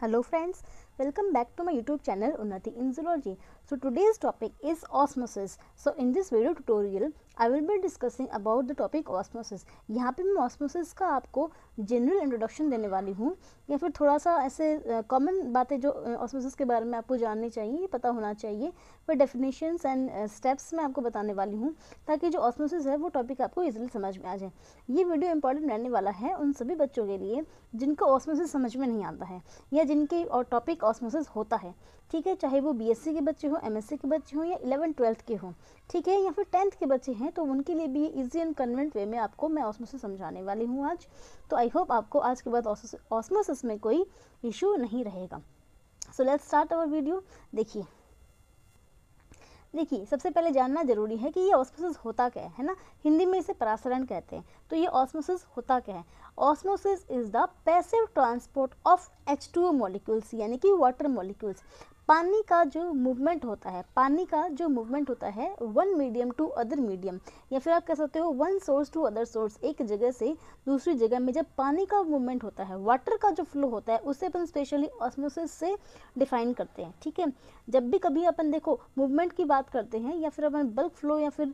hello friends welcome back to my youtube channel unnati in zoology so today's topic is osmosis so in this video tutorial I will be discussing about the topic osmosis यहाँ पे मैं osmosis का आपको general introduction देने वाली हूँ या फिर थोड़ा सा ऐसे कॉमन बातें जो ऑस्मोसिस के बारे में आपको जाननी चाहिए पता होना चाहिए फिर डेफिनेशंस एंड स्टेप्स मैं आपको बताने वाली हूँ ताकि जो ऑस्मोसिस है वो टॉपिक आपको ईजिली समझ में आ जाए ये वीडियो इंपॉर्टेंट रहने वाला है उन सभी बच्चों के लिए जिनको ऑस्मोसिस समझ में नहीं आता है या जिनके और टॉपिक ऑस्मोसिस होता है ठीक है चाहे वो बीएससी के बच्चे हों एमएससी के बच्चे हों या इलेवन ट्वेल्थ के हों ठीक है या फिर टेंथ के बच्चे हैं तो उनके लिए भी ये ईजी एंड कन्वेंट वे में आपको मैं ऑसमोसिस समझाने वाली हूँ आज तो आई होप आपको आज के बाद ऑसमोसिस में कोई इशू नहीं रहेगा so let's start our video देखिए देखिए सबसे पहले जानना जरूरी है कि ये ऑस्मोसिस होता क्या है है ना हिंदी में इसे परासरण कहते हैं तो ये ऑस्मोसिस होता क्या है osmosis is the passive transport of H two molecules यानी कि वाटर मोलिक्यूल्स पानी का जो मूवमेंट होता है पानी का जो मूवमेंट होता है one medium to other medium या फिर आप कह सकते हो one source to other source एक जगह से दूसरी जगह में जब पानी का मूवमेंट होता है वाटर का जो फ्लो होता है उसे अपन स्पेशली ऑस्मोसिस से डिफाइन करते हैं ठीक है जब भी कभी अपन देखो मूवमेंट की बात करते हैं या फिर अपन बल्क फ्लो या फिर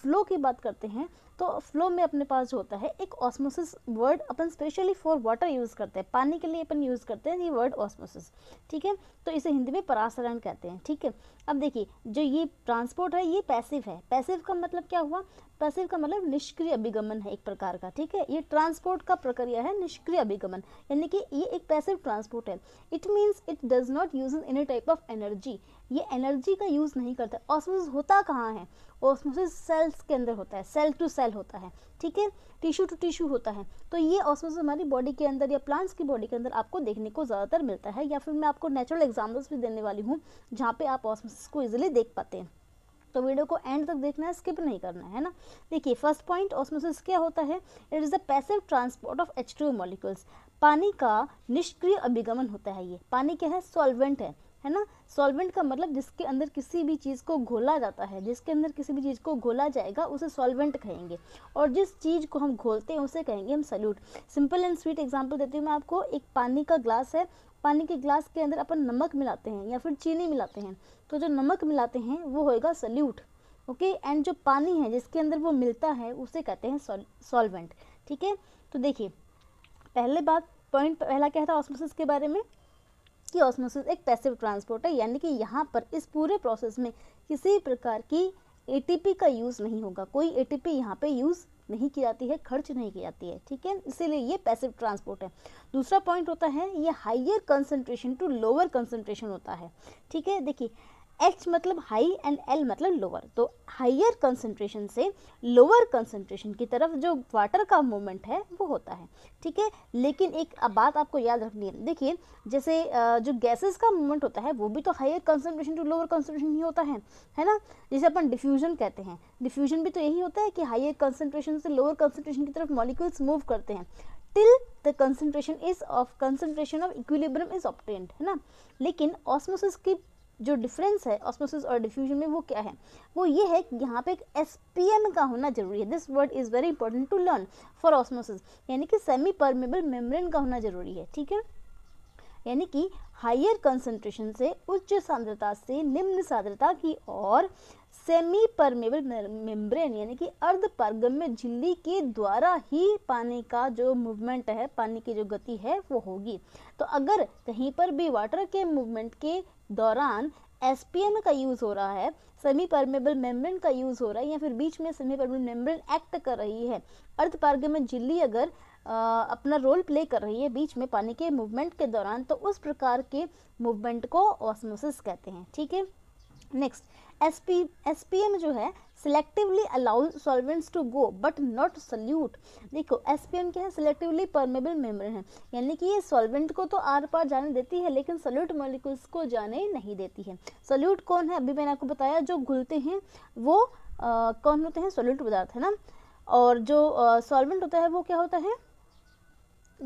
फ्लो की बात करते हैं तो फ्लो में अपने पास जो होता है एक ऑस्मोसिस वर्ड अपन स्पेशली फॉर वाटर यूज़ करते हैं पानी के लिए अपन यूज़ करते हैं ये वर्ड ऑस्मोसिस ठीक है तो इसे हिंदी में परासरण कहते हैं ठीक है अब देखिए जो ये ट्रांसपोर्ट है ये पैसिव है पैसिव का मतलब क्या हुआ पैसिव का मतलब निष्क्रिय अभिगमन है एक प्रकार का ठीक है ये ट्रांसपोर्ट का प्रक्रिया है निष्क्रिय अभिगमन यानी कि ये एक पैसिव ट्रांसपोर्ट है it means it does not use in any type of energy ये एनर्जी का यूज़ नहीं करता ऑस्मोसिस होता कहाँ है ऑस्मोसिस सेल्स के अंदर होता है सेल टू सेल होता है ठीक है टिश्यू टू टिश्यू होता है तो ये ऑस्मोसिस हमारी बॉडी के अंदर या प्लांट्स की बॉडी के अंदर आपको देखने को ज़्यादातर मिलता है या फिर मैं आपको नेचुरल एग्जाम्पल्स भी देने वाली हूँ जहाँ पे आप ऑस्मोसिस को ईजिली देख पाते हैं तो वीडियो को एंड तक देखना है स्किप नहीं करना है ना देखिए फर्स्ट पॉइंट ऑस्मोसिस क्या होता है it is the passive transport of H two molecules पानी का निष्क्रिय अभिगमन होता है ये पानी क्या है सॉल्वेंट है है ना सॉल्वेंट का मतलब जिसके अंदर किसी भी चीज़ को घोला जाता है जिसके अंदर किसी भी चीज़ को घोला जाएगा उसे सॉल्वेंट कहेंगे और जिस चीज़ को हम घोलते हैं उसे कहेंगे हम solute simple and sweet example देती हूँ मैं आपको एक पानी का ग्लास है पानी के ग्लास के अंदर अपन नमक मिलाते हैं या फिर चीनी मिलाते हैं तो जो नमक मिलाते हैं वो होएगा सल्यूट ओके एंड जो पानी है जिसके अंदर वो मिलता है उसे कहते हैं सॉल्वेंट ठीक है तो देखिए पहले बात पॉइंट पहला क्या था ऑस्मोसिस के बारे में कि ऑस्मोसिस एक पैसिव ट्रांसपोर्ट है यानी कि यहाँ पर इस पूरे प्रोसेस में किसी प्रकार की ए का यूज़ नहीं होगा कोई ए टी पे यूज़ नहीं की जाती है खर्च नहीं की जाती है ठीक है इसीलिए ये पैसिव ट्रांसपोर्ट है दूसरा पॉइंट होता है ये higher concentration to lower concentration होता है ठीक है देखिए एच मतलब हाई एंड एल मतलब लोअर तो हाइयर कंसनट्रेशन से लोअर कंसनट्रेशन की तरफ जो वाटर का मूवमेंट है वो होता है ठीक है लेकिन एक बात आपको याद रखनी है देखिए जैसे जो गैसेस का मूवमेंट होता है वो भी तो higher concentration to lower concentration ही होता है है ना जैसे अपन डिफ्यूजन कहते हैं डिफ्यूजन भी तो यही होता है कि हाइयर कंसनट्रेशन से लोअर कंसनट्रेशन की तरफ मॉलिक्यूल्स मूव करते हैं till the concentration is of concentration of equilibrium is obtained है ना लेकिन ऑस्मोसिस की जो डिफरेंस है ऑस्मोसिस और डिफ्यूजन में वो क्या है वो ये है कि यहाँ पे एक एस का होना जरूरी है this word is very important to learn for osmosis यानी कि सेमी परमेबल मेम्ब्रेन का होना जरूरी है ठीक है यानी कि हायर कंसनट्रेशन से उच्च सांद्रता से निम्न सांद्रता की और सेमी परमेबल मेम्ब्रेन यानी कि अर्ध पारगम्य झिल्ली के द्वारा ही पानी का जो मूवमेंट है पानी की जो गति है वो होगी तो अगर कहीं पर भी वाटर के मूवमेंट के दौरान एस का यूज़ हो रहा है सेमी परमेबल मेम्ब्रेन का यूज़ हो रहा है या फिर बीच में सेमी परमेबल मेम्ब्रेन एक्ट कर रही है अर्धपार्ग में झिल्ली अगर आ, अपना रोल प्ले कर रही है बीच में पानी के मूवमेंट के दौरान तो उस प्रकार के मूवमेंट को ऑस्मोसिस कहते हैं ठीक है next S P S P जो है selectively allow solvents to go but not solute देखो एस पी एम क्या है सिलेक्टिवली परमेबल मेमर है यानी कि ये सॉल्वेंट को तो आर पार जाने देती है लेकिन सल्यूट मॉलिक्यूल्स को जाने नहीं देती है सल्यूट कौन है अभी मैंने आपको बताया जो घुलते हैं वो आ, कौन होते हैं सोल्यूट पदार्थ है ना और जो सॉल्वेंट होता है वो क्या होता है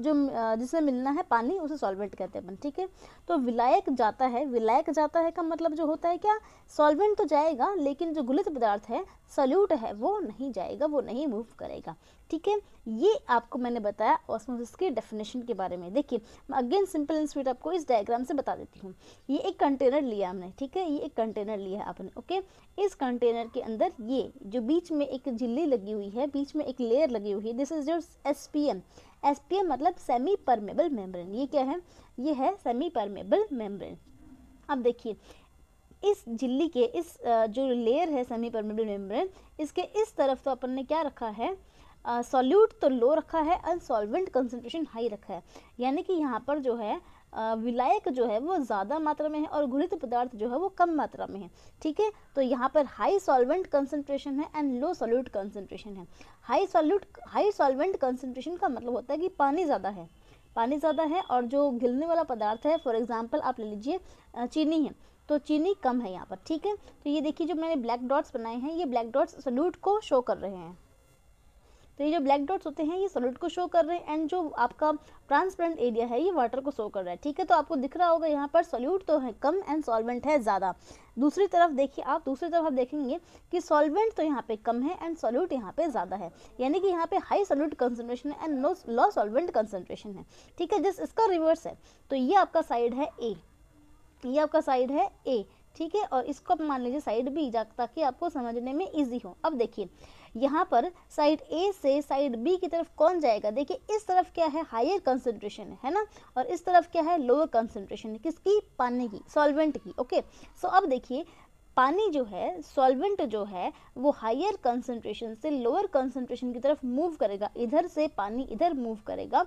जो जिसमें मिलना है पानी उसे सॉल्वेंट कहते हैं अपन ठीक है तो विलायक जाता है विलायक जाता है का मतलब जो होता है क्या सॉल्वेंट तो जाएगा लेकिन जो गुलित पदार्थ है सल्यूट है वो नहीं जाएगा वो नहीं मूव करेगा ठीक है ये आपको मैंने बताया ऑस्मोसिस के डेफिनेशन के बारे में देखिए मैं अगेन सिंपल एंड स्वीट आपको इस डायग्राम से बता देती हूँ ये एक कंटेनर लिया हमने ठीक है ये एक कंटेनर लिया है आपने ओके इस कंटेनर के अंदर ये जो बीच में एक झिल्ली लगी हुई है बीच में एक लेयर लगी हुई है this is your S P M S P M मतलब सेमी परमेबल मेम्ब्रेन ये क्या है ये है सेमी परमेबल मेम्ब्रेन अब देखिए इस झिल्ली के इस जो लेयर है सेमी परमेबल मेम्ब्रेन इसके इस तरफ तो अपन ने क्या रखा है सॉल्यूट तो लो रखा है अनसॉल्वेंट सॉल्वेंट कंसनट्रेशन हाई रखा है यानी कि यहाँ पर जो है विलायक जो है वो ज़्यादा मात्रा में है और घुलित पदार्थ जो है वो कम मात्रा में है ठीक है तो यहाँ पर हाई सॉल्वेंट कंसनट्रेशन है एंड लो सॉल्यूट कंसनट्रेशन है high solute high solvent concentration का मतलब होता है कि पानी ज़्यादा है पानी ज़्यादा है और जो घिलने वाला पदार्थ है फॉर एग्ज़ाम्पल आप ले लीजिए चीनी है तो चीनी कम है यहाँ पर ठीक है तो ये देखिए जो मैंने ब्लैक डॉट्स बनाए हैं ये ब्लैक डॉट्स सल्यूट को शो कर रहे हैं तो ये जो ब्लैक डॉट्स होते हैं ये सॉलिड को शो कर रहे हैं एंड जो आपका ट्रांसपेरेंट एरिया है ये वाटर को शो कर रहा है ठीक है तो आपको दिख रहा होगा यहाँ पर सॉल्यूट तो है कम एंड सॉल्वेंट है ज़्यादा दूसरी तरफ देखिए आप दूसरी तरफ आप देखेंगे कि सॉल्वेंट तो यहाँ पे कम है एंड सॉल्यूट यहाँ पे ज़्यादा है यानी कि यहाँ पे हाई सॉल्यूट कंसनट्रेशन है and low low solvent concentration है ठीक है जिस इसका रिवर्स है तो ये आपका साइड है ए ये आपका साइड है ए ठीक है और इसको आप मान लीजिए साइड बी ताकि आपको समझने में इजी हो अब देखिए यहाँ पर साइड ए से साइड बी की तरफ कौन जाएगा देखिए इस तरफ क्या है हायर कंसेंट्रेशन है ना और इस तरफ क्या है लोअर कंसेंट्रेशन किसकी पानी की सॉल्वेंट की ओके सो अब देखिए पानी जो है सॉल्वेंट जो है वो हायर कंसनट्रेशन से लोअर कंसनट्रेशन की तरफ मूव करेगा इधर से पानी इधर मूव करेगा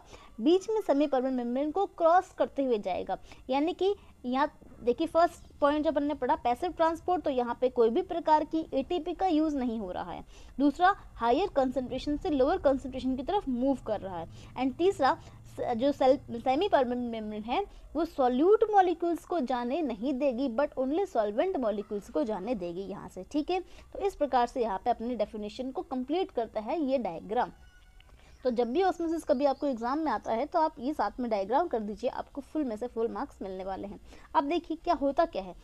बीच में सेमी पर्वन मेम्ब्रेन को क्रॉस करते हुए जाएगा यानी कि यहाँ देखिए फर्स्ट पॉइंट जब हमने पढ़ा पैसिव ट्रांसपोर्ट तो यहाँ पे कोई भी प्रकार की एटीपी का यूज़ नहीं हो रहा है दूसरा हायर कंसनट्रेशन से लोअर कंसनट्रेशन की तरफ मूव कर रहा है एंड तीसरा जो सेल सेमी परमानेंट मेम्ब्रेन है वो सॉल्यूट मॉलिक्यूल्स को जाने नहीं देगी बट ओनली सॉल्वेंट मॉलिक्यूल्स को जाने देगी यहाँ से ठीक है तो इस प्रकार से यहाँ पे अपनी डेफिनेशन को कंप्लीट करता है ये डायग्राम तो जब भी ऑस्मोसिस कभी आपको एग्जाम में आता है तो आप ये साथ में डायग्राम कर दीजिए आपको फुल में से फुल मार्क्स मिलने वाले हैं अब देखिए क्या होता क्या है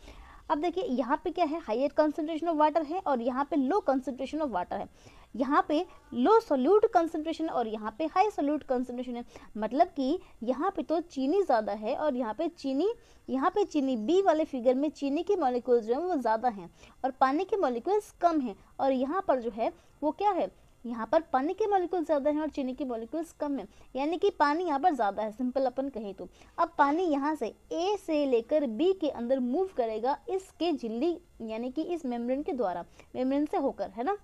अब देखिए यहाँ पे क्या है हाइयर कंसनट्रेशन ऑफ वाटर है और यहाँ पे लो कंसनट्रेशन ऑफ वाटर है यहाँ पे लो सोल्यूट कंसनट्रेशन और यहाँ पे हाई सोल्यूट कंसनट्रेशन है मतलब कि यहाँ पे तो चीनी ज़्यादा है और यहाँ पे चीनी यहाँ पे चीनी बी वाले फिगर में चीनी के मॉलिक्यूल्स जो हैं वो ज़्यादा हैं और पानी के मॉलिक्यूल्स कम हैं और यहाँ पर जो है वो क्या है यहाँ पर पानी के मॉलिक्यूल ज़्यादा हैं और चीनी के मॉलिक्यूल्स कम हैं यानी कि पानी यहाँ पर ज़्यादा है सिंपल अपन कहें तो अब पानी यहाँ से ए से लेकर बी के अंदर मूव करेगा इसके झिल्ली यानी कि इस मेम्ब्रेन के द्वारा मेम्ब्रेन से होकर है ना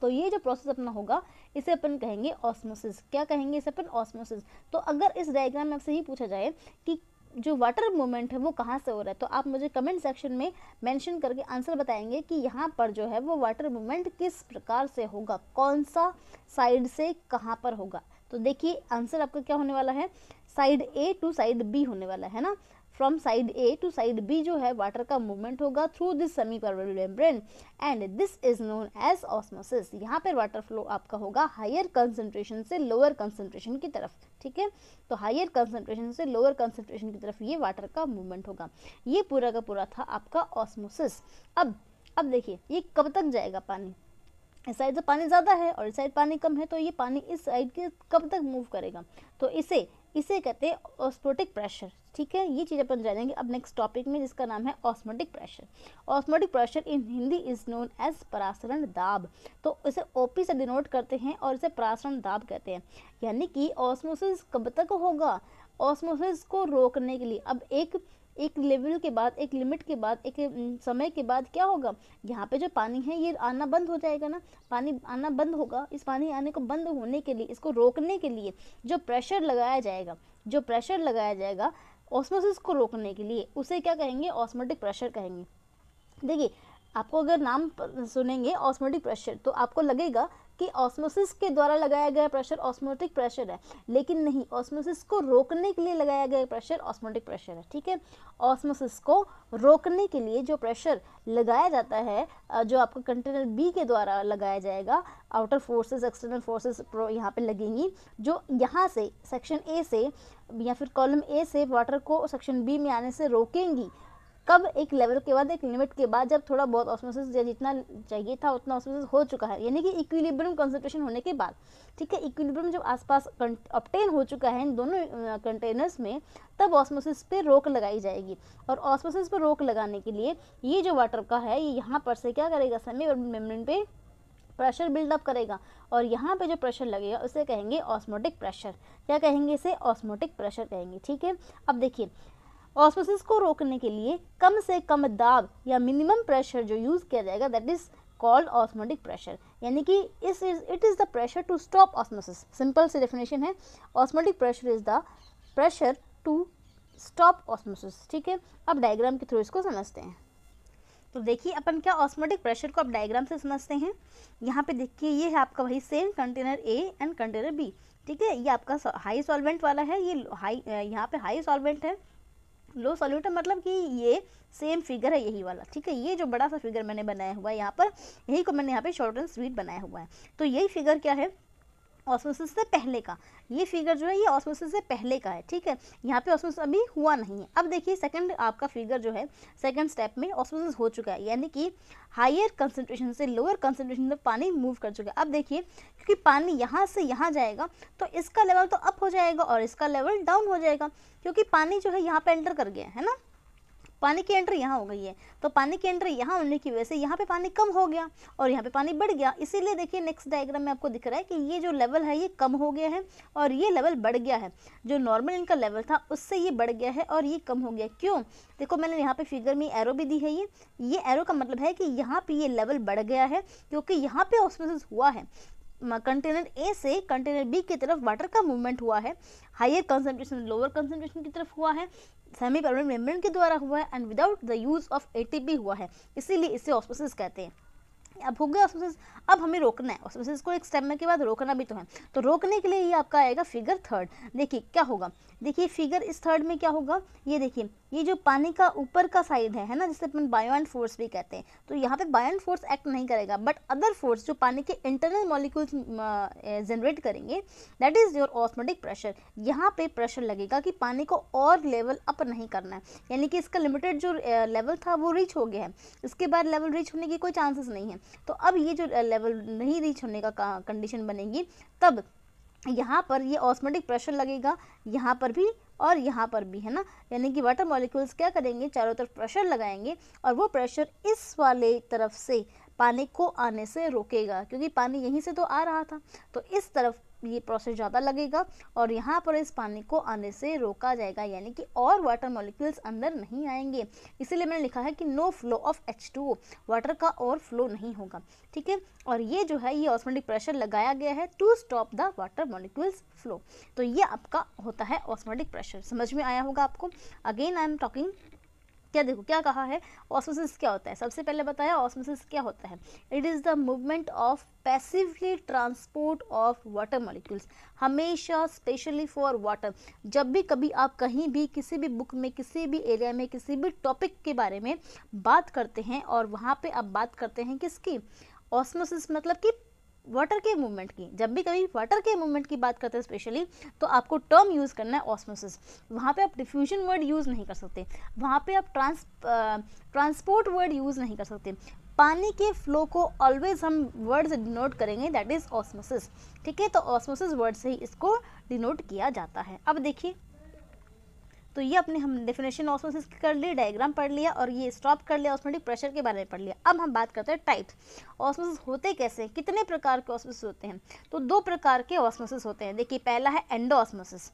तो ये जो प्रोसेस अपना होगा इसे अपन कहेंगे ऑस्मोसिस क्या कहेंगे इसे अपन ऑस्मोसिस तो अगर इस डायग्राम में आपसे ही पूछा जाए कि जो वाटर मूवमेंट है वो कहाँ से हो रहा है तो आप मुझे कमेंट सेक्शन में मेंशन करके आंसर बताएंगे कि यहाँ पर जो है वो वाटर मूवमेंट किस प्रकार से होगा कौन सा साइड से कहाँ पर होगा तो देखिए आंसर आपका क्या होने वाला है side A to side B होने वाला है ना from side A to side B जो है वाटर का मूवमेंट होगा through this semi permeable membrane and this is known as osmosis यहाँ पर वाटर फ्लो आपका होगा हायर कंसनट्रेशन से लोअर कंसनट्रेशन की तरफ ठीक है तो हायर कंसनट्रेशन से लोअर कंसनट्रेशन की तरफ ये वाटर का मूवमेंट होगा ये पूरा का पूरा था आपका ऑस्मोसिस अब अब देखिए ये कब तक जाएगा पानी इस साइड से पानी ज़्यादा है और इस साइड पानी कम है तो ये पानी इस साइड के कब तक मूव करेगा तो इसे इसे कहते हैं ऑस्मोटिक प्रेशर ठीक है ये चीज़ अपन जानेंगे अब नेक्स्ट टॉपिक में जिसका नाम है osmotic pressure osmotic pressure in Hindi is known as परासरण दाब तो इसे ओपी से डिनोट करते हैं और इसे परासरण दाब कहते हैं यानी कि ऑस्मोसिस कब तक होगा ऑस्मोसिस को रोकने के लिए अब एक एक लेवल के बाद एक लिमिट के बाद एक समय के बाद क्या होगा यहाँ पे जो पानी है ये आना बंद हो जाएगा ना पानी आना बंद होगा इस पानी आने को बंद होने के लिए इसको रोकने के लिए जो प्रेशर लगाया जाएगा जो प्रेशर लगाया जाएगा ऑस्मोसिस को रोकने के लिए उसे क्या कहेंगे ऑस्मोटिक प्रेशर कहेंगे देखिए आपको अगर नाम सुनेंगे ऑस्मोटिक प्रेशर तो आपको लगेगा कि ऑस्मोसिस के द्वारा लगाया गया प्रेशर ऑस्मोटिक प्रेशर है लेकिन नहीं ऑस्मोसिस को रोकने के लिए लगाया गया प्रेशर ऑस्मोटिक प्रेशर है ठीक है ऑस्मोसिस को रोकने के लिए जो प्रेशर लगाया जाता है जो आपका कंटेनर बी के द्वारा लगाया जाएगा आउटर फोर्सेस एक्सटर्नल फोर्सेस यहाँ पे लगेंगी जो यहाँ से सेक्शन ए से या फिर कॉलम ए से वाटर को सेक्शन बी में आने से रोकेंगी कब एक लेवल के बाद एक लिमिट के बाद जब थोड़ा बहुत ऑस्मोसिस या जितना चाहिए था उतना ऑस्मोसिस हो चुका है यानी कि इक्विलिब्रियम कंसनट्रेशन होने के बाद ठीक है इक्विलिब्रियम जब आसपास ऑप्टेन हो चुका है इन दोनों कंटेनर्स में तब ऑस्मोसिस पे रोक लगाई जाएगी और ऑस्मोसिस पे रोक लगाने के लिए ये जो वाटर का है ये यहाँ पर से क्या करेगा समय और मेम्ब्रेन पे प्रेशर बिल्डअप करेगा और यहाँ पे जो प्रेशर लगेगा उसे कहेंगे ऑस्मोटिक प्रेशर क्या कहेंगे इसे ऑस्मोटिक प्रेशर कहेंगे ठीक है अब देखिए ऑस्मोसिस को रोकने के लिए कम से कम दाब या मिनिमम प्रेशर जो यूज़ किया जाएगा that is called osmotic pressure यानी कि इस is it is the pressure to stop osmosis simple से डेफिनेशन है osmotic pressure is the pressure to stop osmosis ठीक है अब डायग्राम के थ्रू इसको समझते हैं तो देखिए अपन क्या ऑस्मोटिक प्रेशर को आप डायग्राम से समझते हैं यहाँ पे देखिए ये है आपका वही same container A and container B ठीक है ये आपका हाई सॉल्वेंट वाला है ये हाई यहाँ पे हाई सॉल्वेंट है लो सॉल्यूट मतलब कि ये सेम फिगर है यही वाला ठीक है ये जो बड़ा सा फिगर मैंने बनाया हुआ है यहाँ पर यही को मैंने यहाँ पे शॉर्ट एंड स्वीट बनाया हुआ है तो यही फिगर क्या है ऑस्मोसिस से पहले का ये फिगर जो है ये ऑस्मोसिस से पहले का है ठीक है यहाँ पे ऑस्मोसिस अभी हुआ नहीं है अब देखिए सेकंड आपका फिगर जो है सेकंड स्टेप में ऑस्मोसिस हो चुका है यानी कि हायर कंसनट्रेशन से लोअर कंसनट्रेशन में पानी मूव कर चुका है अब देखिए क्योंकि पानी यहाँ से यहाँ जाएगा तो इसका लेवल तो अप हो जाएगा और इसका लेवल डाउन हो जाएगा क्योंकि पानी जो है यहाँ पर एंटर कर गया है ना पानी की एंट्री यहाँ हो गई है तो पानी की एंट्री यहाँ होने की वजह से यहाँ पे पानी कम हो गया और यहाँ पे पानी बढ़ गया इसीलिए देखिए नेक्स्ट डायग्राम में आपको दिख रहा है कि ये जो लेवल है ये कम हो गया है और ये लेवल बढ़ गया है जो नॉर्मल इनका लेवल था उससे ये बढ़ गया है और ये कम हो गया क्यों देखो मैंने यहाँ पे फिगर में एरो भी दी है ये ये एरो का मतलब है कि यहाँ पे ये लेवल बढ़ गया है क्योंकि यहाँ पे ऑस्पेसिस हुआ है कंटेनर ए से कंटेनर बी की तरफ वाटर का मूवमेंट हुआ है हायर कंसनट्रेशन लोअर कंसनट्रेशन की तरफ हुआ है सेमी परमानेंट मेम्ब्रेन के द्वारा हुआ है and without the use of ATP हुआ है इसीलिए इसे ऑस्मोसिस कहते हैं अब हो गया ऑस्मोसिस अब हमें रोकना है ऑस्मोसिस को एक स्टेप में के बाद रोकना भी तो है तो रोकने के लिए ये आपका आएगा फिगर थर्ड देखिए क्या होगा देखिए फिगर इस थर्ड में क्या होगा ये देखिए ये जो पानी का ऊपर का साइड है है ना जिसे अपन बायो एंड फोर्स भी कहते हैं तो यहाँ पे बायो एंड फोर्स एक्ट नहीं करेगा बट अदर फोर्स जो पानी के इंटरनल मॉलिक्यूल्स जनरेट करेंगे that is your osmotic pressure यहाँ पे प्रेशर लगेगा कि पानी को और लेवल अप नहीं करना है यानी कि इसका लिमिटेड जो लेवल था वो रीच हो गया है इसके बाद लेवल रीच होने की कोई चांसेस नहीं है तो अब ये जो लेवल नहीं रीच होने का कंडीशन बनेगी तब यहाँ पर ये ऑस्मेटिक प्रेशर लगेगा यहाँ पर भी और यहाँ पर भी है ना यानी कि वाटर मॉलिक्यूल्स क्या करेंगे चारों तरफ प्रेशर लगाएंगे और वो प्रेशर इस वाले तरफ से पानी को आने से रोकेगा क्योंकि पानी यहीं से तो आ रहा था तो इस तरफ ये प्रोसेस ज़्यादा लगेगा और यहाँ पर इस पानी को आने से रोका जाएगा यानी कि और वाटर मॉलिक्यूल्स अंदर नहीं आएंगे इसीलिए मैंने लिखा है कि no flow of H water का और फ्लो नहीं होगा ठीक है और ये जो है ये ऑस्मेटिक प्रेशर लगाया गया है to stop the water molecules flow तो ये आपका होता है ऑस्मेटिक प्रेशर समझ में आया होगा आपको अगेन आई एम टॉकिंग क्या देखो क्या कहा है ऑस्मोसिस क्या होता है सबसे पहले बताया ऑस्मोसिस क्या होता है it is the movement of passively transport of water molecules हमेशा स्पेशली फॉर वाटर जब भी कभी आप कहीं भी किसी भी बुक में किसी भी एरिया में किसी भी टॉपिक के बारे में बात करते हैं और वहाँ पे आप बात करते हैं किसकी ऑस्मोसिस मतलब कि वाटर के मूवमेंट की जब भी कभी वाटर के मूवमेंट की बात करते हैं स्पेशली तो आपको टर्म यूज़ करना है ऑस्मोसिस वहाँ पे आप डिफ्यूजन वर्ड यूज़ नहीं कर सकते वहाँ पे आप ट्रांस ट्रांसपोर्ट वर्ड यूज़ नहीं कर सकते पानी के फ्लो को ऑलवेज हम वर्ड से डिनोट करेंगे दैट इज़ ऑस्मोसिस ठीक है तो ऑस्मोसिस वर्ड से ही इसको डिनोट किया जाता है अब देखिए तो ये अपने हम डेफिनेशन ऑसमोसिस की कर ली डायग्राम पढ़ लिया और ये स्टॉप कर लिया ऑस्मोटिक प्रेशर के बारे में पढ़ लिया अब हम बात करते हैं टाइप्स ऑस्मोसिस होते कैसे हैं कितने प्रकार के ऑस्मोसिस होते हैं तो दो प्रकार के ऑस्मोसिस होते हैं देखिए पहला है एंडो ऑस्मोसिस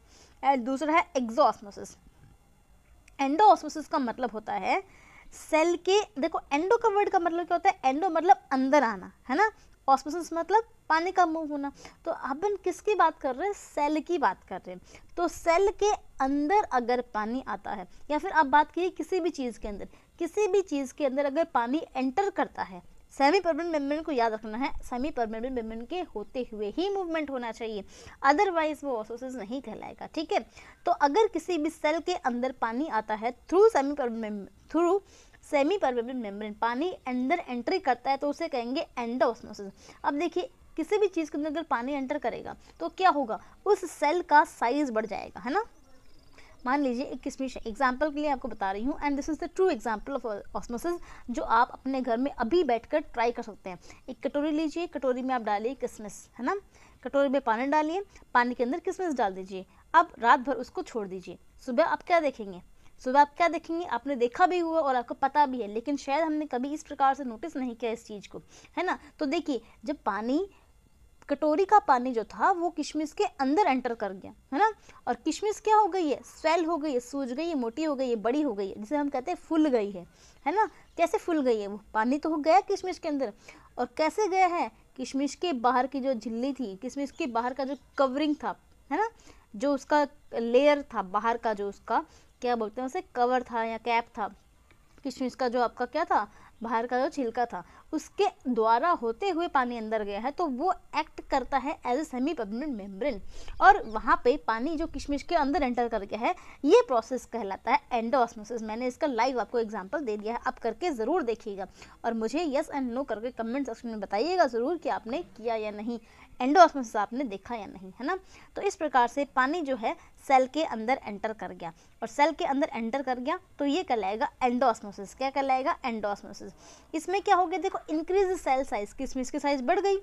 दूसरा है एग्जो ऑस्मोसिस एंडो ऑस्मोसिस का मतलब होता है सेल के देखो एंडो का वर्ड का मतलब क्या होता है एंडो मतलब अंदर आना है ना ऑस्मोसिस मतलब पानी का मूव होना तो अब हम किसकी बात कर रहे हैं सेल की बात कर रहे हैं तो सेल के अंदर अगर पानी आता है या फिर आप बात की किसी भी चीज़ के अंदर किसी भी चीज़ के अंदर अगर पानी एंटर करता है सेमी परमानेंट मेम्ब्रेन को याद रखना है सेमी परमानेंट मेम्ब्रेन के होते हुए ही मूवमेंट होना चाहिए अदरवाइज वो ऑसोसिस नहीं कहलाएगा ठीक है तो अगर किसी भी सेल के अंदर पानी आता है through semi permanent through semi permeable membrane पानी अंदर एंट्री करता है तो उसे कहेंगे एंडोसमोसिस अब देखिए किसी भी चीज़ के अंदर अगर पानी एंटर करेगा तो क्या होगा उस सेल का साइज बढ़ जाएगा है ना मान लीजिए एक किसमिश एग्जाम्पल के लिए आपको बता रही हूँ and this is the true example of osmosis जो आप अपने घर में अभी बैठकर ट्राई कर सकते हैं एक कटोरी लीजिए कटोरी में आप डालिए किसमिस है ना कटोरी में पानी डालिए पानी के अंदर किसमिस डाल दीजिए अब रात भर उसको छोड़ दीजिए सुबह आप क्या देखेंगे सुबह तो आप क्या देखेंगे आपने देखा भी हुआ और आपको पता भी है लेकिन शायद हमने कभी इस प्रकार से नोटिस नहीं किया इस चीज़ को है ना तो देखिए जब पानी कटोरी का पानी जो था वो किशमिश के अंदर एंटर कर गया है ना और किशमिश क्या हो गई है स्वेल हो गई है सूज गई है मोटी हो गई है बड़ी हो गई है जिसे हम कहते हैं फुल गई है है ना कैसे फूल गई है वो पानी तो हो गया किशमिश के अंदर और कैसे गया है किशमिश के बाहर की जो झिल्ली थी किशमिश के बाहर का जो कवरिंग था है ना जो उसका लेयर था बाहर का जो उसका क्या बोलते हैं उसे कवर था या कैप था किशमिश का जो आपका क्या था बाहर का जो छिलका था उसके द्वारा होते हुए पानी अंदर गया है तो वो एक्ट करता है as a semi permanent membrane और वहाँ पे पानी जो किशमिश के अंदर एंटर कर गया है ये प्रोसेस कहलाता है एंडोसमोसिस मैंने इसका लाइव आपको एग्जांपल दे दिया है आप करके ज़रूर देखिएगा और मुझे यस एंड नो करके कमेंट सेक्शन में बताइएगा ज़रूर कि आपने किया या नहीं एंडोस्मोसिस तो आपने देखा या नहीं है ना तो इस प्रकार से पानी जो है सेल के अंदर एंटर कर गया और सेल के अंदर एंटर कर गया तो ये कहलाएगा एंडोस्मोसिस क्या कहलाएगा एंडोस्मोसिस इसमें क्या हो गया देखो इंक्रीज सेल साइज किसमें इसकी साइज बढ़ गई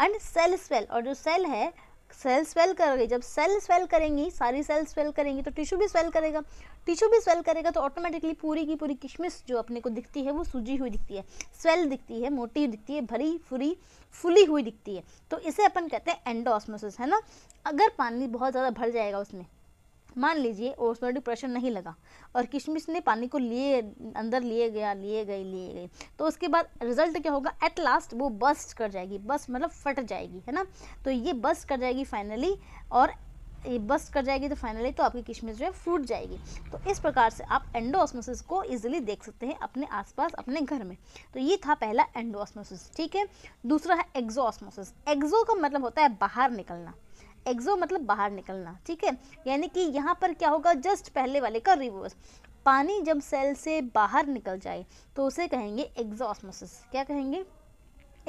एंड सेल स्वेल और जो सेल है सेल स्वेल कर गई जब सेल स्वेल करेंगी सारी सेल स्वेल करेंगी तो टिश्यू भी स्वेल करेगा टिश्यू भी स्वेल करेगा तो ऑटोमेटिकली पूरी की पूरी किशमिश जो अपने को दिखती है वो सूजी हुई दिखती है स्वेल दिखती है मोटी दिखती है भरी फुरी फुली हुई दिखती है तो इसे अपन कहते हैं एंडोसमोसिस है ना अगर पानी बहुत ज़्यादा भर जाएगा उसमें मान लीजिए ओस्मोटिक उसमें प्रेशर नहीं लगा और किशमिश ने पानी को लिए अंदर लिए गया लिए गए लिए गए तो उसके बाद रिजल्ट क्या होगा एट लास्ट वो बस्ट कर जाएगी बस मतलब फट जाएगी है ना तो ये बस्ट कर जाएगी फाइनली और ये बस्ट कर जाएगी तो फाइनली तो आपकी किशमिश जो है फूट जाएगी तो इस प्रकार से आप एंडोऑस्मोसिस को इजीली देख सकते हैं अपने आसपास अपने घर में तो ये था पहला एंडोऑस्मोसिस ठीक है दूसरा है एक्जोऑस्मोसिस एग्जो का मतलब होता है बाहर निकलना एग्जो मतलब बाहर निकलना ठीक है यानी कि यहाँ पर क्या होगा जस्ट पहले वाले का रिवर्स पानी जब सेल से बाहर निकल जाए तो उसे कहेंगे एग्जोसमोसिस क्या कहेंगे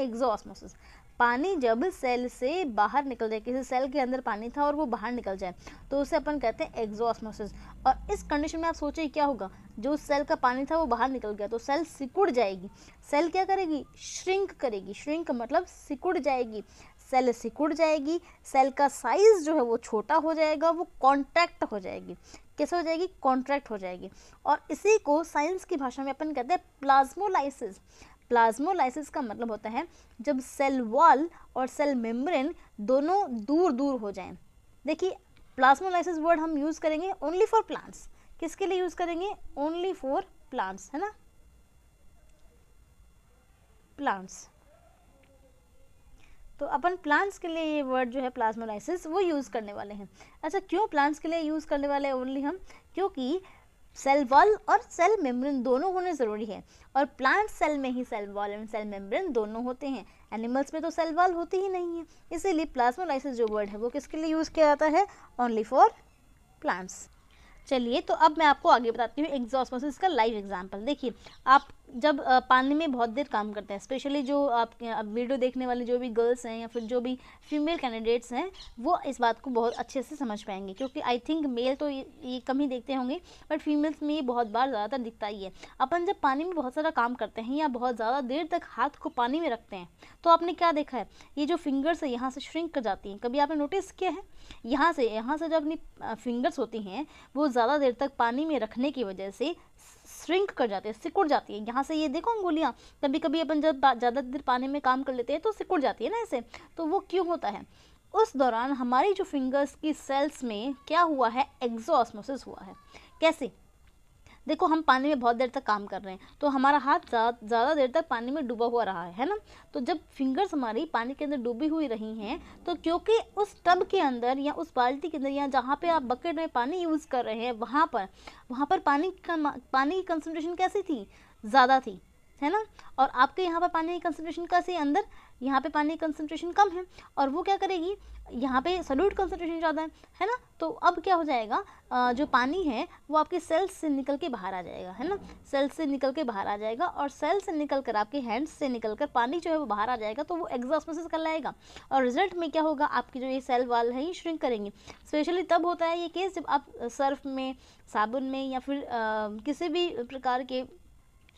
एग्जोसमोसिस पानी जब सेल से बाहर निकल जाए किसी सेल के अंदर पानी था और वो बाहर निकल जाए तो उसे अपन कहते हैं एग्जोसमोसिस और इस कंडीशन में आप सोचिए क्या होगा जो सेल का पानी था वो बाहर निकल गया तो सेल सिकुड़ जाएगी सेल क्या करेगी श्रिंक करेगी श्रिंक मतलब सिकुड़ जाएगी सेल सिकुड़ जाएगी सेल का साइज़ जो है वो छोटा हो जाएगा वो कॉन्ट्रैक्ट हो जाएगी कैसे हो जाएगी कॉन्ट्रैक्ट हो जाएगी और इसी को साइंस की भाषा में अपन कहते हैं प्लाज्मोलाइसिस प्लाज्मोलाइसिस का मतलब होता है जब सेल वॉल और सेल मेम्ब्रेन दोनों दूर दूर हो जाएं देखिए प्लाज्मोलाइसिस वर्ड हम यूज़ करेंगे ओनली फॉर प्लांट्स किसके लिए यूज़ करेंगे ओनली फॉर प्लांट्स है ना प्लांट्स तो अपन प्लांट्स के लिए ये वर्ड जो है प्लाज्मोलाइसिस वो यूज़ करने वाले हैं अच्छा क्यों प्लांट्स के लिए यूज़ करने वाले हैं ओनली हम क्योंकि सेल वॉल और सेल मेम्ब्रेन दोनों होने ज़रूरी है और प्लांट सेल में ही cell wall and cell membrane दोनों होते हैं एनिमल्स में तो सेल वॉल होती ही नहीं है इसीलिए प्लाज्मोलाइसिस जो वर्ड है वो किसके लिए यूज़ किया जाता है ओनली फॉर प्लांट्स चलिए तो अब मैं आपको आगे बताती हूँ एग्जॉस्मोसिस का लाइव एग्जाम्पल देखिए आप जब पानी में बहुत देर काम करते हैं स्पेशली जो आप वीडियो देखने वाले जो भी गर्ल्स हैं या फिर जो भी फीमेल कैंडिडेट्स हैं वो इस बात को बहुत अच्छे से समझ पाएंगे क्योंकि आई थिंक मेल तो ये, ये कम ही देखते होंगे बट फीमेल्स में ये बहुत बार ज़्यादातर दिखता ही है अपन जब पानी में बहुत सारा काम करते हैं या बहुत ज़्यादा देर तक हाथ को पानी में रखते हैं तो आपने क्या देखा है ये जो फिंगर्स है यहाँ से श्रिंक कर जाती हैं कभी आपने नोटिस किया है यहाँ से यहाँ से जो अपनी फिंगर्स होती हैं वो ज़्यादा देर तक पानी में रखने की वजह से श्रिंक कर जाती है सिकुड़ जाती है यहाँ से ये देखो अंगुलियाँ कभी कभी अपन जब ज़्यादा देर पानी में काम कर लेते हैं तो सिकुड़ जाती है ना ऐसे तो वो क्यों होता है उस दौरान हमारी जो फिंगर्स की सेल्स में क्या हुआ है एग्जोस्मोसिस हुआ है कैसे देखो हम पानी में बहुत देर तक काम कर रहे हैं तो हमारा हाथ ज़्यादा देर तक पानी में डूबा हुआ रहा है है ना तो जब फिंगर्स हमारी पानी के अंदर डूबी हुई रही हैं तो क्योंकि उस टब के अंदर या उस बाल्टी के अंदर या जहाँ पे आप बकेट में पानी यूज़ कर रहे हैं वहाँ पर वहाँ पर पानी का पानी की कंसनट्रेशन कैसी थी ज़्यादा थी है ना और आपके यहाँ पर पानी की कंसनट्रेशन कैसी अंदर यहाँ पे पानी की कंसनट्रेशन कम है और वो क्या करेगी यहाँ पे सोल्यूट कंसनट्रेशन ज़्यादा है है ना तो अब क्या हो जाएगा जो पानी है वो आपके सेल्स से निकल के बाहर आ जाएगा है ना सेल्स से निकल के बाहर आ जाएगा और सेल्स से निकल कर आपके हैंड्स से निकल कर पानी जो है वो बाहर आ जाएगा तो वो एग्जॉस्मेसिस कर लाएगा और रिजल्ट में क्या होगा आपकी जो ये सेल वाल है ये श्रिंक करेंगे स्पेशली तब होता है ये केस जब आप सर्फ में साबुन में या फिर आ, किसी भी प्रकार के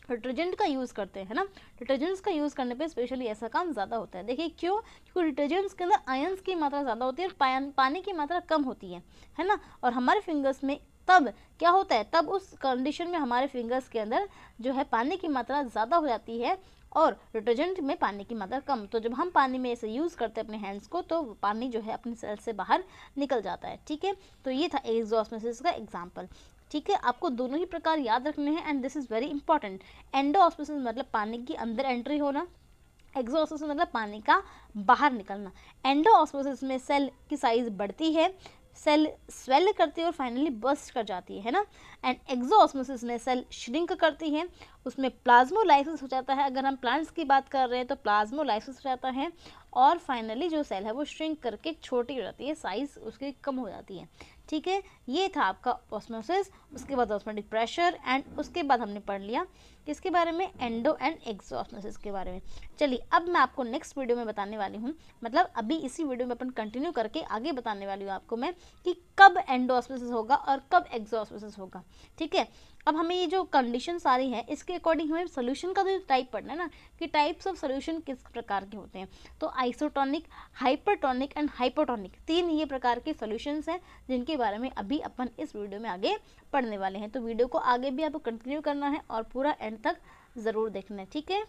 डिटर्जेंट का यूज़ करते हैं ना डिटर्जेंट्स का यूज़ करने पे स्पेशली ऐसा काम ज़्यादा होता है देखिए क्यों क्योंकि डिटर्जेंट्स के अंदर आयंस की मात्रा ज़्यादा होती है और पानी की मात्रा कम होती है है ना और हमारे फिंगर्स में तब क्या होता है तब उस कंडीशन में हमारे फिंगर्स के अंदर जो है पानी की मात्रा ज़्यादा हो जाती है और डिटर्जेंट में पानी की मात्रा कम तो जब हम पानी में ऐसे यूज़ करते हैं अपने हैंड्स को तो पानी जो है अपने सेल से बाहर निकल जाता है ठीक है तो ये था एग्जॉस्मेसिस का एग्जाम्पल ठीक है आपको दोनों ही प्रकार याद रखने हैं and this is very important endosmosis मतलब पानी की अंदर एंट्री होना एक्सोऑस्मोसिस मतलब पानी का बाहर निकलना एंडोऑस्मोसिस में सेल की साइज़ बढ़ती है सेल स्वेल करती है और फाइनली बस्ट कर जाती है ना एंड एक्सोऑस्मोसिस में सेल श्रिंक करती है उसमें प्लाज्मोलाइसिस हो जाता है अगर हम प्लांट्स की बात कर रहे हैं तो प्लाज्मोलाइसिस हो जाता है और फाइनली जो सेल है वो श्रिंक करके छोटी हो जाती है साइज़ उसकी कम हो जाती है ठीक है ये था आपका ऑस्मोसिस उसके बाद ऑस्मेटिक प्रेशर एंड उसके बाद हमने पढ़ लिया किसके बारे में एंडो एंड एग्जॉस्टोसिस के बारे में चलिए अब मैं आपको नेक्स्ट वीडियो में बताने वाली हूँ मतलब अभी इसी वीडियो में अपन कंटिन्यू करके आगे बताने वाली हूँ आपको मैं कि कब एंडोस्टोसिस होगा और कब एग्जॉस्टोसिस होगा ठीक है अब हमें ये जो कंडीशन सारी है इसके अकॉर्डिंग हमें सोल्यूशन का जो तो टाइप पढ़ना है ना कि टाइप्स ऑफ सोल्यूशन किस प्रकार के होते हैं तो आइसोटोनिक हाइपरटोनिक एंड हाइपोटोनिक तीन ये प्रकार के सोल्यूशन हैं जिनके बारे में अभी अपन इस वीडियो में आगे पढ़ने वाले हैं तो वीडियो को आगे भी आपको कंटिन्यू करना है और पूरा एंड तक ज़रूर देखना है ठीक है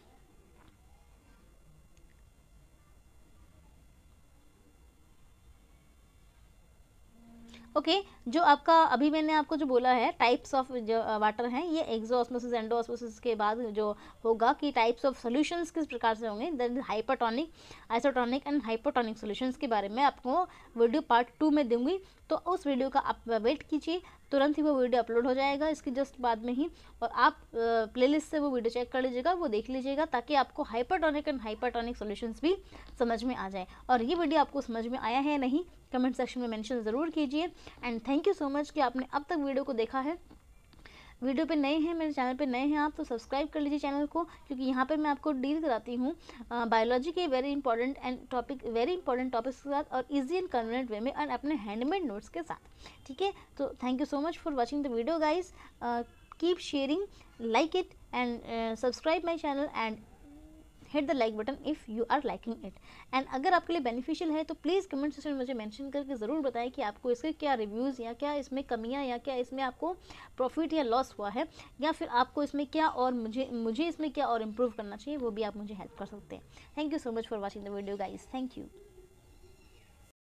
ओके okay, जो आपका अभी मैंने आपको जो बोला है टाइप्स ऑफ जो वाटर हैं ये एक्जोसमोसिस एंडोसमोसिस के बाद जो होगा कि टाइप्स ऑफ सॉल्यूशंस किस प्रकार से होंगे then hypertonic isotonic and hypotonic solutions के बारे में आपको वीडियो पार्ट टू में दूंगी तो उस वीडियो का आप वेट कीजिए तुरंत ही वो वीडियो अपलोड हो जाएगा इसके जस्ट बाद में ही और आप प्लेलिस्ट से वो वीडियो चेक कर लीजिएगा वो देख लीजिएगा ताकि आपको हाइपरटॉनिक एंड हाइपरटॉनिक सॉल्यूशंस भी समझ में आ जाए और ये वीडियो आपको समझ में आया है नहीं कमेंट सेक्शन में मेंशन ज़रूर कीजिए and thank you so much कि आपने अब तक वीडियो को देखा है वीडियो पे नए हैं मेरे चैनल पे नए हैं आप तो सब्सक्राइब कर लीजिए चैनल को क्योंकि यहाँ पे मैं आपको डील कराती हूँ बायोलॉजी के very important and topic very important topics के साथ और ईजी एंड कन्वीनियंट वे में एंड अपने हैंडमेड नोट्स के साथ ठीक है तो thank you so much for watching the video guys keep sharing like it and subscribe my channel and hit the like button if you are liking it and अगर आपके लिए beneficial है तो प्लीज़ कमेंट सेक्शन में मुझे mention करके ज़रूर बताएं कि आपको इसके क्या रिव्यूज़ या क्या इसमें कमियाँ या क्या इसमें आपको प्रॉफिट या लॉस हुआ है या फिर आपको इसमें क्या और मुझे मुझे इसमें क्या और इम्प्रूव करना चाहिए वो भी आप मुझे हेल्प कर सकते हैं thank you so much for watching the video guys thank you